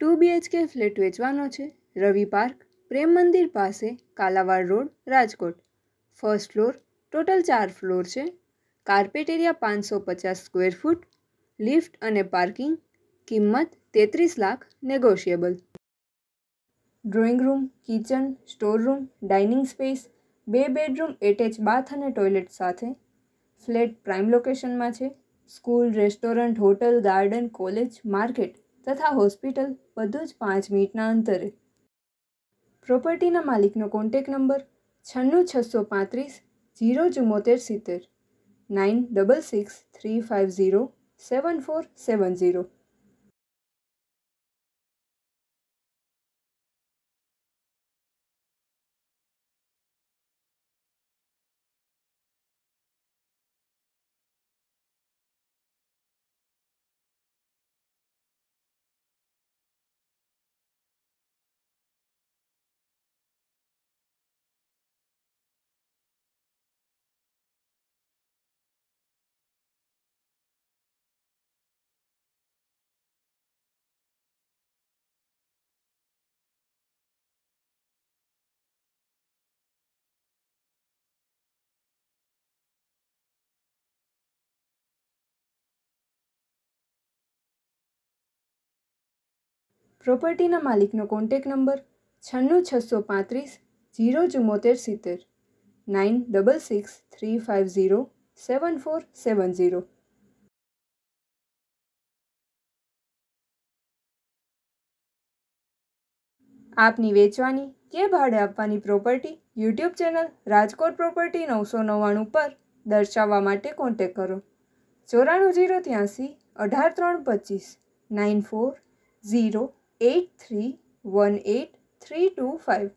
Two BHK flat વેચવાનો છે રવિ park Prem Mandir પાસે Kalawad road Rajkot first floor total ચાર ફ્લોર છે કાર્પેટ એરિયા પાંચસો પચાસ સ્ક્વેર ફૂટ લિફ્ટ અને પાર્કિંગ કિંમત તેત્રીસ lakh negotiable drawing room kitchen store room dining space બે બેડરૂમ એટેચ બાથ અને ટોયલેટ સાથે ફ્લેટ પ્રાઇમ લોકેશનમાં છે school restaurant hotel garden college market તથા હોસ્પિટલ બધું જ પાંચ મિનિટના અંતરે પ્રોપર્ટીના માલિકનો કોન્ટેક નંબર છન્નું છસો પાંત્રીસ જીરો ચુમ્મોતેર સિત્તેર nine double six three five zero seven four seven zero પ્રોપર્ટીના માલિકનો કોન્ટેક નંબર છન્નું છસો પાંત્રીસ જીરો ચુમ્મોતેર સિત્તેર nine double six three five zero seven four seven zero આપની વેચવાની કે ભાડે આપવાની property YouTube channel Rajkot property નવસો નવ્વાણું પર દર્શાવવા માટે કોન્ટેક કરો ચોરાણું જીરો ત્યાંસી અઢાર ત્રણ પચીસ nine four zero eight three one eight three two five.